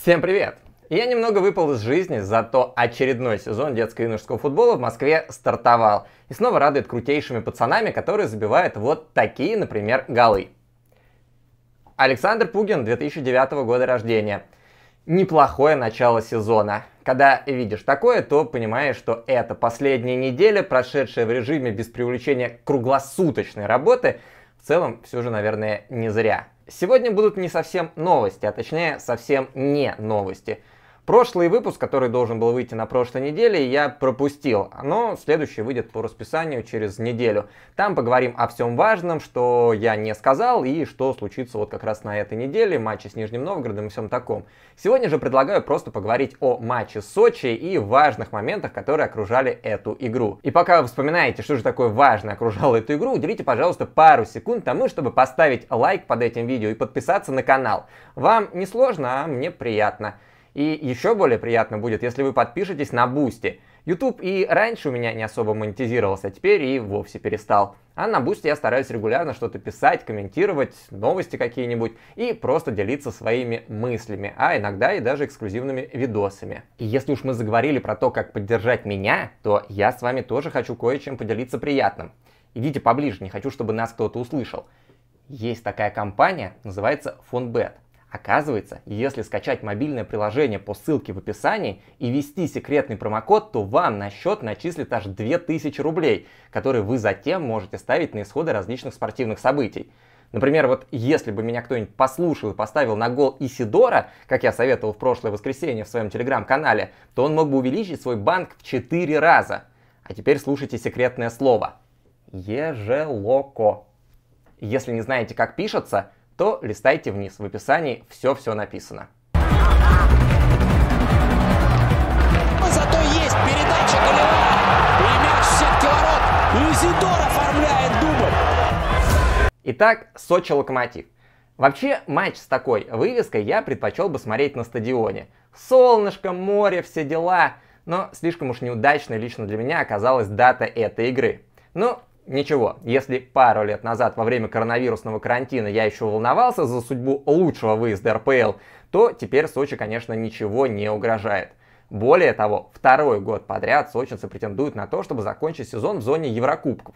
Всем привет! Я немного выпал из жизни, зато очередной сезон детского и юношеского футбола в Москве стартовал. И снова радует крутейшими пацанами, которые забивают вот такие, например, голы. Александр Пугин, 2009 года рождения. Неплохое начало сезона. Когда видишь такое, то понимаешь, что это последняя неделя, прошедшая в режиме без привлечения круглосуточной работы, в целом все же, наверное, не зря. Сегодня будут не совсем новости, а точнее совсем не новости. Прошлый выпуск, который должен был выйти на прошлой неделе, я пропустил, но следующий выйдет по расписанию через неделю. Там поговорим о всем важном, что я не сказал и что случится вот как раз на этой неделе, матче с Нижним Новгородом и всем таком. Сегодня же предлагаю просто поговорить о матче Сочи и важных моментах, которые окружали эту игру. И пока вы вспоминаете, что же такое важное окружало эту игру, уделите, пожалуйста, пару секунд тому, чтобы поставить лайк под этим видео и подписаться на канал. Вам не сложно, а мне приятно. И еще более приятно будет, если вы подпишетесь на Бусти. YouTube и раньше у меня не особо монетизировался, а теперь и вовсе перестал. А на Бусти я стараюсь регулярно что-то писать, комментировать, новости какие-нибудь и просто делиться своими мыслями, а иногда и даже эксклюзивными видосами. И если уж мы заговорили про то, как поддержать меня, то я с вами тоже хочу кое-чем поделиться приятным. Идите поближе, не хочу, чтобы нас кто-то услышал. Есть такая компания, называется FondBet. Оказывается, если скачать мобильное приложение по ссылке в описании и ввести секретный промокод, то вам на счет начислят аж 2000 рублей, которые вы затем можете ставить на исходы различных спортивных событий. Например, вот если бы меня кто-нибудь послушал и поставил на гол Исидора, как я советовал в прошлое воскресенье в своем телеграм-канале, то он мог бы увеличить свой банк в 4 раза. А теперь слушайте секретное слово. Ежелоко. Если не знаете, как пишется, то листайте вниз. В описании все-все написано. Зато есть передача голевая. И мяч в сетке ворот. Изидор оформляет дубль. Итак, Сочи-Локомотив. Вообще, матч с такой вывеской я предпочел бы смотреть на стадионе. Солнышко, море, все дела. Но слишком уж неудачной лично для меня оказалась дата этой игры. Ну, Ничего, если пару лет назад во время коронавирусного карантина я еще волновался за судьбу лучшего выезда РПЛ, то теперь Сочи, конечно, ничего не угрожает. Более того, второй год подряд сочинцы претендуют на то, чтобы закончить сезон в зоне Еврокубков.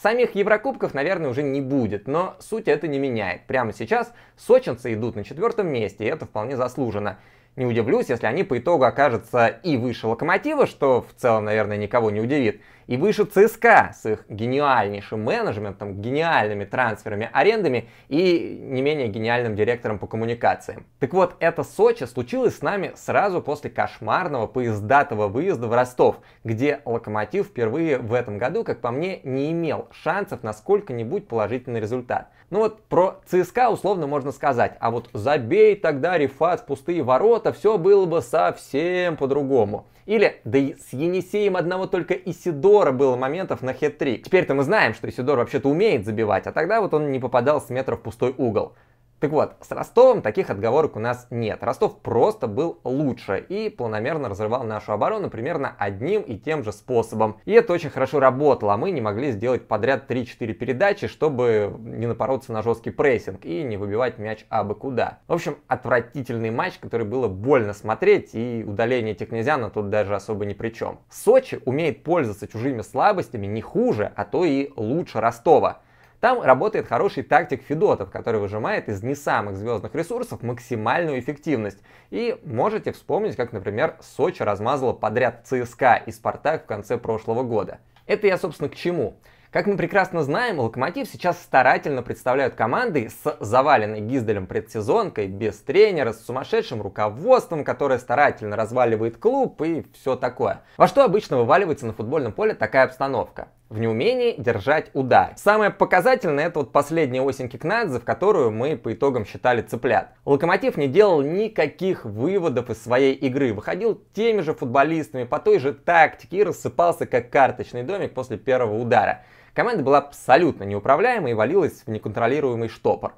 Самих Еврокубков, наверное, уже не будет, но суть это не меняет. Прямо сейчас сочинцы идут на четвертом месте, и это вполне заслуженно. Не удивлюсь, если они по итогу окажутся и выше Локомотива, что в целом, наверное, никого не удивит, и выше ЦСКА с их гениальнейшим менеджментом, гениальными трансферами, арендами и не менее гениальным директором по коммуникациям. Так вот, это Сочи случилось с нами сразу после кошмарного поездатого выезда в Ростов, где Локомотив впервые в этом году, как по мне, не имел шансов на сколько-нибудь положительный результат. Ну вот про ЦСКА условно можно сказать, а вот забей тогда Рифат в пустые ворота, все было бы совсем по-другому. Или, да и с Енисеем одного только Исидора было моментов на хет-трик. Теперь-то мы знаем, что Исидор вообще-то умеет забивать, а тогда вот он не попадал с метра в пустой угол. Так вот, с Ростовом таких отговорок у нас нет. Ростов просто был лучше и планомерно разрывал нашу оборону примерно одним и тем же способом. И это очень хорошо работало, а мы не могли сделать подряд 3-4 передачи, чтобы не напороться на жесткий прессинг и не выбивать мяч абы куда. В общем, отвратительный матч, который было больно смотреть, и удаление Технезяна тут даже особо ни при чем. Сочи умеет пользоваться чужими слабостями не хуже, а то и лучше Ростова. Там работает хороший тактик Федотов, который выжимает из не самых звездных ресурсов максимальную эффективность. И можете вспомнить, как, например, Сочи размазала подряд ЦСКА и Спартак в конце прошлого года. Это я, собственно, к чему? Как мы прекрасно знаем, Локомотив сейчас старательно представляют команды с заваленной Гизделем предсезонкой, без тренера, с сумасшедшим руководством, которое старательно разваливает клуб и все такое. Во что обычно вываливается на футбольном поле такая обстановка? в неумении держать удар. Самое показательное это вот последняя осень Кикнадзе, в которую мы по итогам считали цыплят. Локомотив не делал никаких выводов из своей игры, выходил теми же футболистами, по той же тактике и рассыпался как карточный домик после первого удара. Команда была абсолютно неуправляемой и валилась в неконтролируемый штопор.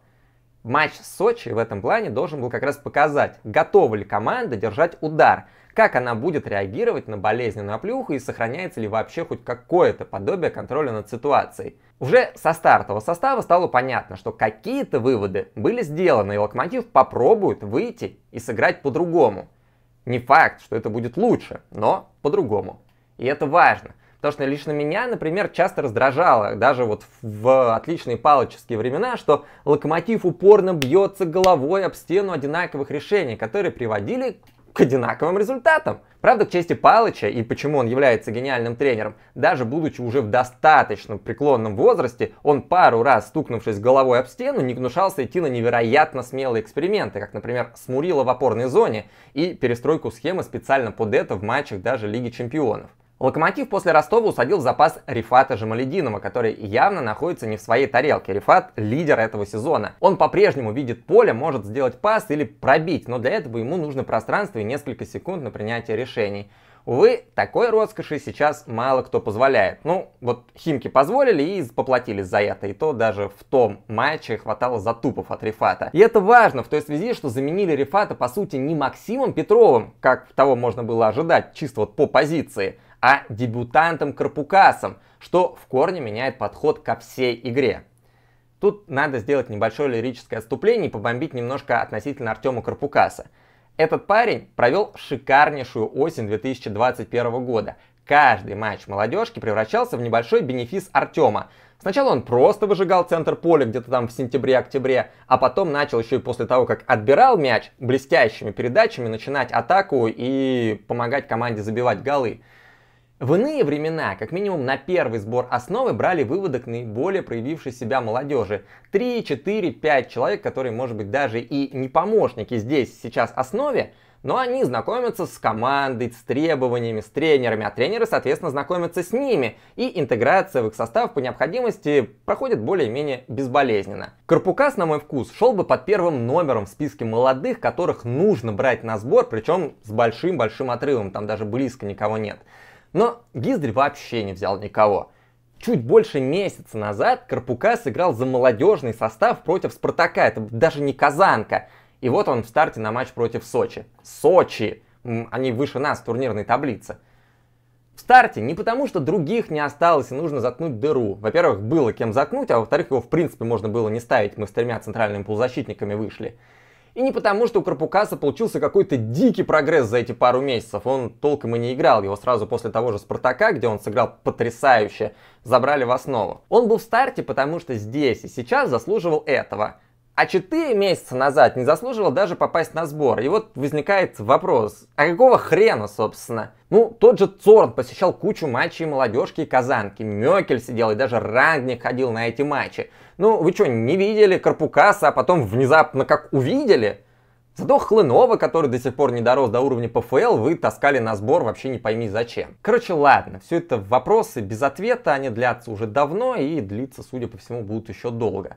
Матч Сочи в этом плане должен был как раз показать, готова ли команда держать удар, как она будет реагировать на болезненную оплюху и сохраняется ли вообще хоть какое-то подобие контроля над ситуацией. Уже со стартового состава стало понятно, что какие-то выводы были сделаны, и Локомотив попробует выйти и сыграть по-другому. Не факт, что это будет лучше, но по-другому. И это важно, потому что лично меня, например, часто раздражало, даже вот в отличные палоческие времена, что локомотив упорно бьется головой об стену одинаковых решений, которые приводили к к одинаковым результатам. Правда, к чести Палыча и почему он является гениальным тренером, даже будучи уже в достаточно преклонном возрасте, он пару раз, стукнувшись головой об стену, не гнушался идти на невероятно смелые эксперименты, как, например, с Мурила в опорной зоне и перестройку схемы специально под это в матчах даже Лиги Чемпионов. Локомотив после Ростова усадил в запас Рифата Жамалединова, который явно находится не в своей тарелке. Рифат – лидер этого сезона. Он по-прежнему видит поле, может сделать пас или пробить, но для этого ему нужно пространство и несколько секунд на принятие решений. Увы, такой роскоши сейчас мало кто позволяет. Ну, вот Химки позволили и поплатились за это. И то даже в том матче хватало затупов от Рифата. И это важно в той связи, что заменили Рифата, по сути, не Максимом Петровым, как того можно было ожидать, чисто вот по позиции – а дебютантом Карпукасом, что в корне меняет подход ко всей игре. Тут надо сделать небольшое лирическое отступление и побомбить немножко относительно Артема Карпукаса. Этот парень провел шикарнейшую осень 2021 года. Каждый матч молодежки превращался в небольшой бенефис Артема. Сначала он просто выжигал центр поля где-то там в сентябре-октябре, а потом начал еще и после того, как отбирал мяч, блестящими передачами начинать атаку и помогать команде забивать голы. В иные времена, как минимум на первый сбор основы, брали выводок наиболее проявившей себя молодежи. 3, 4, 5 человек, которые, может быть, даже и не помощники здесь сейчас основе, но они знакомятся с командой, с требованиями, с тренерами, а тренеры, соответственно, знакомятся с ними, и интеграция в их состав по необходимости проходит более-менее безболезненно. Карпукас, на мой вкус, шел бы под первым номером в списке молодых, которых нужно брать на сбор, причем с большим-большим отрывом, там даже близко никого нет. Но Гиздри вообще не взял никого. Чуть больше месяца назад Карпука сыграл за молодежный состав против Спартака, это даже не Казанка. И вот он в старте на матч против Сочи. Сочи! Они выше нас в турнирной таблице. В старте не потому, что других не осталось и нужно заткнуть дыру. Во-первых, было кем заткнуть, а во-вторых, его в принципе можно было не ставить, мы с тремя центральными полузащитниками вышли. И не потому, что у Карпукаса получился какой-то дикий прогресс за эти пару месяцев. Он толком и не играл. Его сразу после того же «Спартака», где он сыграл потрясающе, забрали в основу. Он был в старте, потому что здесь и сейчас заслуживал этого а 4 месяца назад не заслуживал даже попасть на сбор. И вот возникает вопрос, а какого хрена, собственно? Ну, тот же Цорн посещал кучу матчей молодежки и казанки, Мёкель сидел и даже Рагник ходил на эти матчи. Ну, вы что, не видели Карпукаса, а потом внезапно как увидели? Зато Хлынова, который до сих пор не дорос до уровня ПФЛ, вы таскали на сбор вообще не пойми зачем. Короче, ладно, все это вопросы без ответа, они длятся уже давно и длиться, судя по всему, будут еще долго.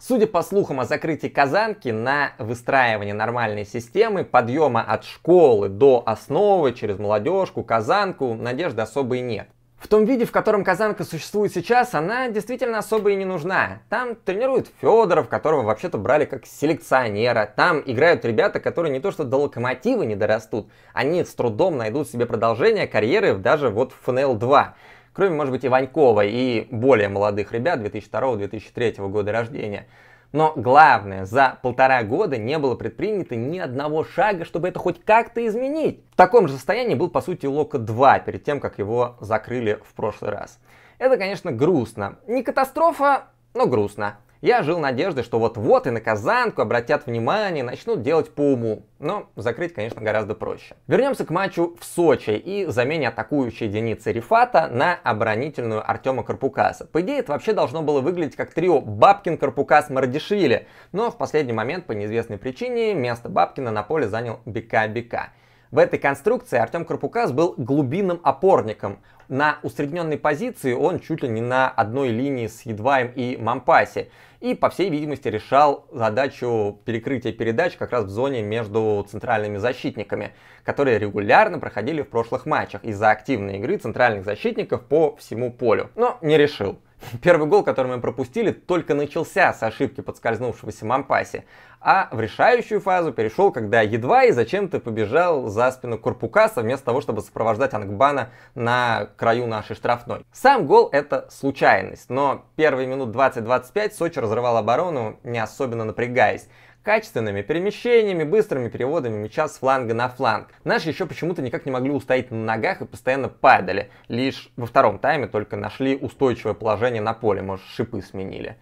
Судя по слухам о закрытии Казанки, на выстраивание нормальной системы подъема от школы до основы через молодежку, Казанку надежды особой нет. В том виде, в котором Казанка существует сейчас, она действительно особо и не нужна. Там тренируют Федоров, которого вообще-то брали как селекционера. Там играют ребята, которые не то что до локомотива не дорастут, они с трудом найдут себе продолжение карьеры даже вот в ФНЛ 2 кроме, может быть, Иванькова и более молодых ребят 2002-2003 года рождения. Но главное, за полтора года не было предпринято ни одного шага, чтобы это хоть как-то изменить. В таком же состоянии был, по сути, Лока 2 перед тем, как его закрыли в прошлый раз. Это, конечно, грустно. Не катастрофа, но грустно. Я жил надеждой, что вот-вот и на Казанку обратят внимание, начнут делать по уму. Но закрыть, конечно, гораздо проще. Вернемся к матчу в Сочи и замене атакующей единицы Рифата на оборонительную Артема Карпукаса. По идее, это вообще должно было выглядеть как трио Бабкин, Карпукас, Мардишвили. Но в последний момент по неизвестной причине место Бабкина на поле занял Бека-Бека. -бека. бека в этой конструкции Артем Карпукас был глубинным опорником. На усредненной позиции он чуть ли не на одной линии с Едваем и Мампаси. И, по всей видимости, решал задачу перекрытия передач как раз в зоне между центральными защитниками, которые регулярно проходили в прошлых матчах из-за активной игры центральных защитников по всему полю. Но не решил. Первый гол, который мы пропустили, только начался с ошибки подскользнувшегося Мампаси, а в решающую фазу перешел, когда едва и зачем-то побежал за спину Курпукаса, вместо того, чтобы сопровождать Ангбана на краю нашей штрафной. Сам гол — это случайность, но первые минут 20-25 Сочи разрывал оборону, не особенно напрягаясь качественными перемещениями, быстрыми переводами мяча с фланга на фланг. Наши еще почему-то никак не могли устоять на ногах и постоянно падали. Лишь во втором тайме только нашли устойчивое положение на поле, может шипы сменили.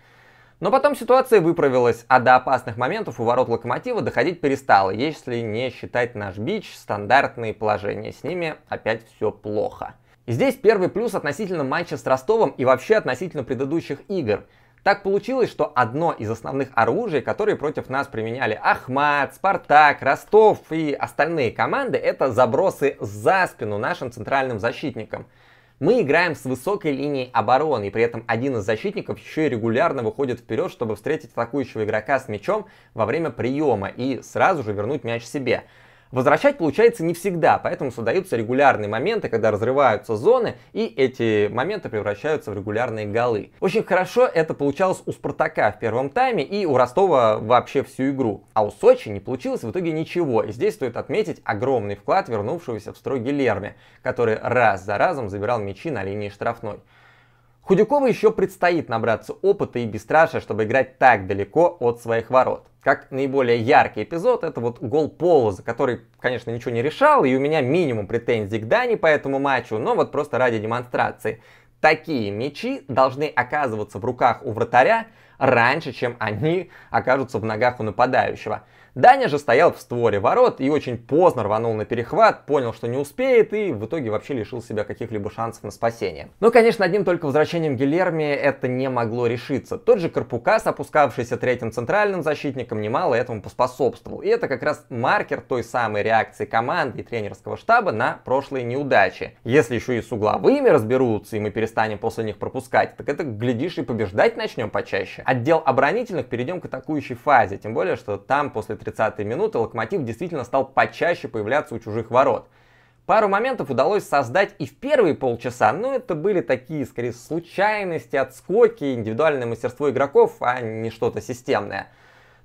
Но потом ситуация выправилась, а до опасных моментов у ворот Локомотива доходить перестало, если не считать наш бич, стандартные положения, с ними опять все плохо. И здесь первый плюс относительно матча с Ростовом и вообще относительно предыдущих игр. Так получилось, что одно из основных оружий, которые против нас применяли Ахмат, Спартак, Ростов и остальные команды, это забросы за спину нашим центральным защитникам. Мы играем с высокой линией обороны, и при этом один из защитников еще и регулярно выходит вперед, чтобы встретить атакующего игрока с мячом во время приема и сразу же вернуть мяч себе. Возвращать получается не всегда, поэтому создаются регулярные моменты, когда разрываются зоны, и эти моменты превращаются в регулярные голы. Очень хорошо это получалось у Спартака в первом тайме и у Ростова вообще всю игру. А у Сочи не получилось в итоге ничего, и здесь стоит отметить огромный вклад вернувшегося в строй Гилерми, который раз за разом забирал мячи на линии штрафной. Худякову еще предстоит набраться опыта и бесстрашия, чтобы играть так далеко от своих ворот. Как наиболее яркий эпизод, это вот гол Полоза, который, конечно, ничего не решал, и у меня минимум претензий к Дани по этому матчу, но вот просто ради демонстрации. Такие мячи должны оказываться в руках у вратаря раньше, чем они окажутся в ногах у нападающего. Даня же стоял в створе ворот и очень поздно рванул на перехват, понял, что не успеет и в итоге вообще лишил себя каких-либо шансов на спасение. Но, конечно, одним только возвращением Гилерми это не могло решиться. Тот же Карпукас, опускавшийся третьим центральным защитником, немало этому поспособствовал. И это как раз маркер той самой реакции команды и тренерского штаба на прошлые неудачи. Если еще и с угловыми разберутся, и мы перестанем после них пропускать, так это, глядишь, и побеждать начнем почаще. Отдел оборонительных перейдем к атакующей фазе, тем более, что там после 30-й минуты Локомотив действительно стал почаще появляться у чужих ворот. Пару моментов удалось создать и в первые полчаса, но это были такие, скорее, случайности, отскоки, индивидуальное мастерство игроков, а не что-то системное.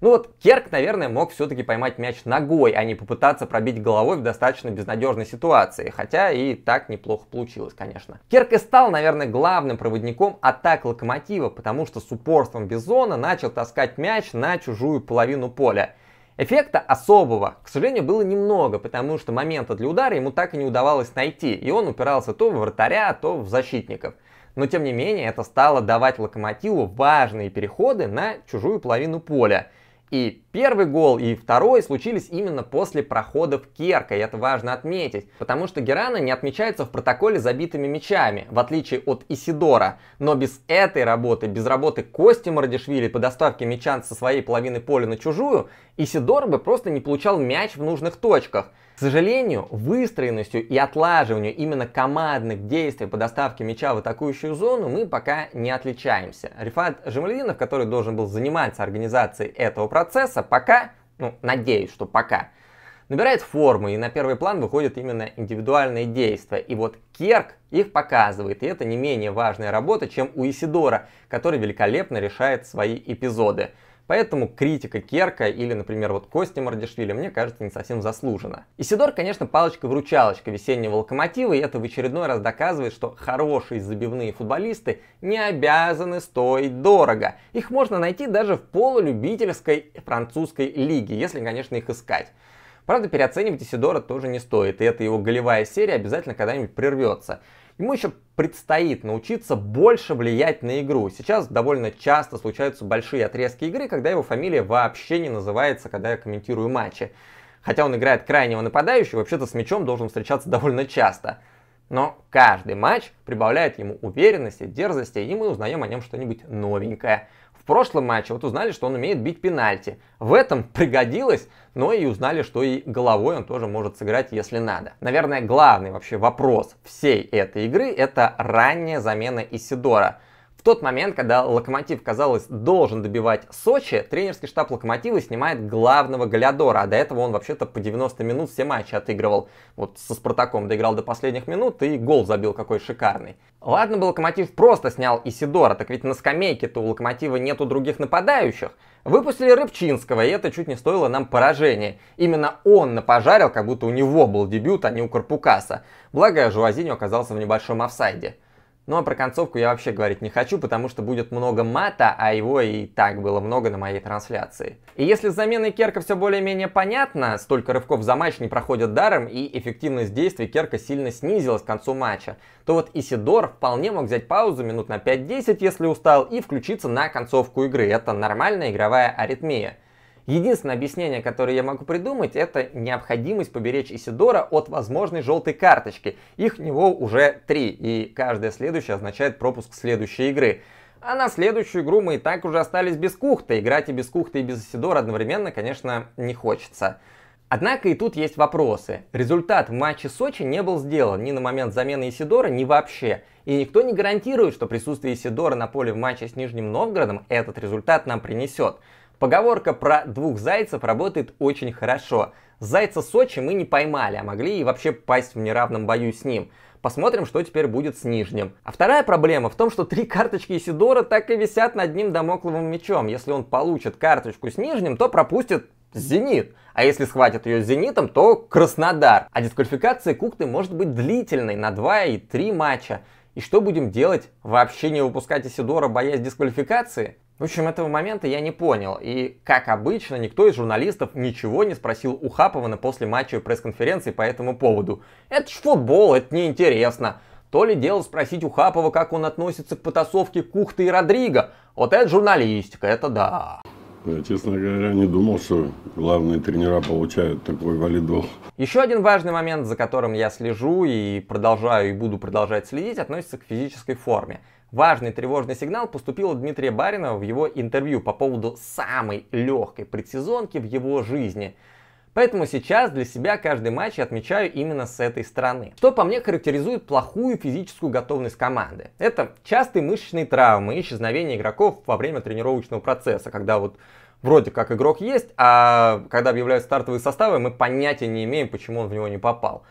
Ну вот, Керк, наверное, мог все-таки поймать мяч ногой, а не попытаться пробить головой в достаточно безнадежной ситуации. Хотя и так неплохо получилось, конечно. Керк и стал, наверное, главным проводником атак Локомотива, потому что с упорством Бизона начал таскать мяч на чужую половину поля. Эффекта особого, к сожалению, было немного, потому что момента для удара ему так и не удавалось найти, и он упирался то в вратаря, то в защитников. Но тем не менее, это стало давать Локомотиву важные переходы на чужую половину поля. И Первый гол и второй случились именно после проходов Керка, и это важно отметить, потому что Герана не отмечается в протоколе забитыми мячами, в отличие от Исидора. Но без этой работы, без работы Кости Мардишвили по доставке мяча со своей половины поля на чужую, Исидор бы просто не получал мяч в нужных точках. К сожалению, выстроенностью и отлаживанию именно командных действий по доставке мяча в атакующую зону мы пока не отличаемся. Рифат Жамалединов, который должен был заниматься организацией этого процесса, кажется, пока, ну, надеюсь, что пока, набирает формы, и на первый план выходят именно индивидуальные действия. И вот Керк их показывает, и это не менее важная работа, чем у Исидора, который великолепно решает свои эпизоды. Поэтому критика Керка или, например, вот Кости Мардишвили, мне кажется, не совсем заслужена. Исидор, конечно, палочка-вручалочка весеннего локомотива, и это в очередной раз доказывает, что хорошие забивные футболисты не обязаны стоить дорого. Их можно найти даже в полулюбительской французской лиге, если, конечно, их искать. Правда, переоценивать Исидора тоже не стоит, и эта его голевая серия обязательно когда-нибудь прервется. Ему еще предстоит научиться больше влиять на игру. Сейчас довольно часто случаются большие отрезки игры, когда его фамилия вообще не называется, когда я комментирую матчи. Хотя он играет крайнего нападающего, вообще-то с мячом должен встречаться довольно часто. Но каждый матч прибавляет ему уверенности, дерзости, и мы узнаем о нем что-нибудь новенькое. В прошлом матче вот узнали, что он умеет бить пенальти. В этом пригодилось, но и узнали, что и головой он тоже может сыграть, если надо. Наверное, главный вообще вопрос всей этой игры – это ранняя замена Исидора – в тот момент, когда Локомотив, казалось, должен добивать Сочи, тренерский штаб Локомотива снимает главного Галиадора, а до этого он вообще-то по 90 минут все матчи отыгрывал. Вот со Спартаком доиграл до последних минут и гол забил какой шикарный. Ладно бы Локомотив просто снял Исидора, так ведь на скамейке-то у Локомотива нету других нападающих. Выпустили Рыбчинского, и это чуть не стоило нам поражения. Именно он напожарил, как будто у него был дебют, а не у Карпукаса. Благо, Жуазиньо оказался в небольшом офсайде. Ну а про концовку я вообще говорить не хочу, потому что будет много мата, а его и так было много на моей трансляции. И если с заменой Керка все более-менее понятно, столько рывков за матч не проходят даром и эффективность действий Керка сильно снизилась к концу матча, то вот Исидор вполне мог взять паузу минут на 5-10, если устал, и включиться на концовку игры. Это нормальная игровая аритмия. Единственное объяснение, которое я могу придумать, это необходимость поберечь Исидора от возможной желтой карточки. Их у него уже три, и каждая следующая означает пропуск следующей игры. А на следующую игру мы и так уже остались без Кухты, Играть и без Кухты и без Исидора одновременно, конечно, не хочется. Однако и тут есть вопросы. Результат в матче Сочи не был сделан ни на момент замены Исидора, ни вообще. И никто не гарантирует, что присутствие Исидора на поле в матче с Нижним Новгородом этот результат нам принесет. Поговорка про двух зайцев работает очень хорошо. Зайца Сочи мы не поймали, а могли и вообще пасть в неравном бою с ним. Посмотрим, что теперь будет с нижним. А вторая проблема в том, что три карточки Исидора так и висят над ним домокловым мечом. Если он получит карточку с нижним, то пропустит Зенит. А если схватит ее Зенитом, то Краснодар. А дисквалификация Кукты может быть длительной на 2 и 3 матча. И что будем делать? Вообще не выпускать Исидора, боясь дисквалификации? В общем, этого момента я не понял, и, как обычно, никто из журналистов ничего не спросил у Хапова после матча и пресс-конференции по этому поводу. Это ж футбол, это неинтересно. То ли дело спросить у Хапова, как он относится к потасовке Кухты и Родриго. Вот это журналистика, это да. Честно говоря, не думал, что главные тренера получают такой валидол. Еще один важный момент, за которым я слежу и продолжаю и буду продолжать следить, относится к физической форме. Важный тревожный сигнал поступил от Дмитрия Баринова в его интервью по поводу самой легкой предсезонки в его жизни – Поэтому сейчас для себя каждый матч я отмечаю именно с этой стороны. Что по мне характеризует плохую физическую готовность команды. Это частые мышечные травмы исчезновение игроков во время тренировочного процесса, когда вот вроде как игрок есть, а когда объявляют стартовые составы, мы понятия не имеем, почему он в него не попал.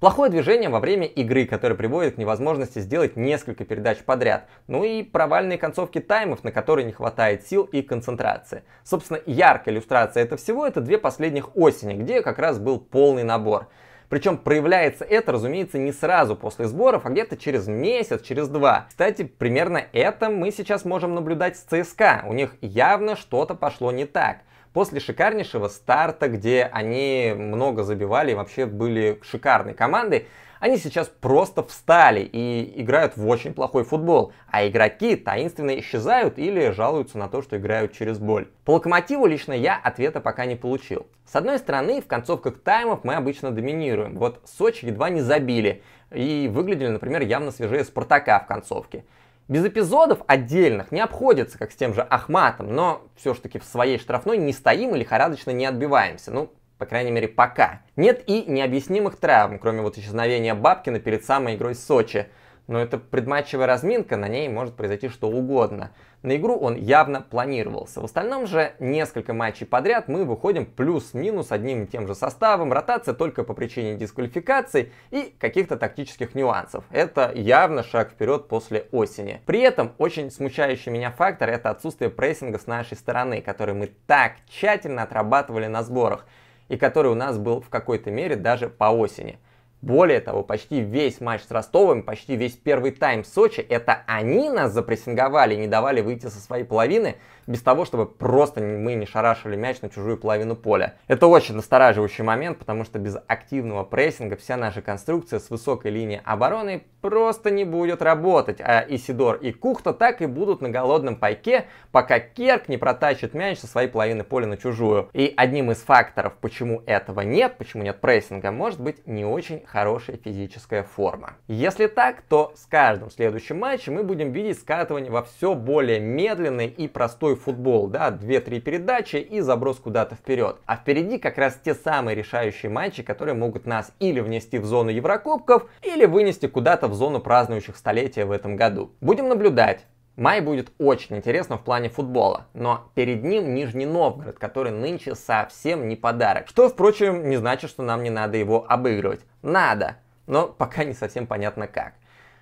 Плохое движение во время игры, которое приводит к невозможности сделать несколько передач подряд. Ну и провальные концовки таймов, на которые не хватает сил и концентрации. Собственно, яркая иллюстрация этого всего это две последних осени, где как раз был полный набор. Причем проявляется это, разумеется, не сразу после сборов, а где-то через месяц, через два. Кстати, примерно это мы сейчас можем наблюдать с ЦСКА. У них явно что-то пошло не так. После шикарнейшего старта, где они много забивали и вообще были шикарной командой, они сейчас просто встали и играют в очень плохой футбол, а игроки таинственно исчезают или жалуются на то, что играют через боль. По локомотиву лично я ответа пока не получил. С одной стороны, в концовках таймов мы обычно доминируем. Вот Сочи едва не забили и выглядели, например, явно свежее Спартака в концовке. Без эпизодов отдельных не обходится, как с тем же Ахматом, но все ж таки в своей штрафной не стоим и лихорадочно не отбиваемся. Ну, по крайней мере, пока. Нет и необъяснимых травм, кроме вот исчезновения Бабкина перед самой игрой в Сочи. Но это предматчевая разминка, на ней может произойти что угодно. На игру он явно планировался. В остальном же несколько матчей подряд мы выходим плюс-минус одним и тем же составом, ротация только по причине дисквалификации и каких-то тактических нюансов. Это явно шаг вперед после осени. При этом очень смущающий меня фактор это отсутствие прессинга с нашей стороны, который мы так тщательно отрабатывали на сборах и который у нас был в какой-то мере даже по осени. Более того, почти весь матч с Ростовым, почти весь первый тайм Сочи, это они нас запрессинговали, не давали выйти со своей половины, без того, чтобы просто мы не шарашили мяч на чужую половину поля. Это очень настораживающий момент, потому что без активного прессинга вся наша конструкция с высокой линией обороны просто не будет работать, а Исидор и Кухта так и будут на голодном пайке, пока Керк не протащит мяч со своей половины поля на чужую. И одним из факторов, почему этого нет, почему нет прессинга, может быть не очень хорошая физическая форма. Если так, то с каждым следующим матчем мы будем видеть скатывание во все более медленный и простой футбол, да, 2-3 передачи и заброс куда-то вперед. А впереди как раз те самые решающие матчи, которые могут нас или внести в зону Еврокубков, или вынести куда-то в зону празднующих столетия в этом году. Будем наблюдать, Май будет очень интересно в плане футбола, но перед ним Нижний Новгород, который нынче совсем не подарок. Что, впрочем, не значит, что нам не надо его обыгрывать. Надо, но пока не совсем понятно как.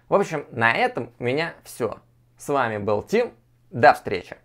В общем, на этом у меня все. С вами был Тим, до встречи!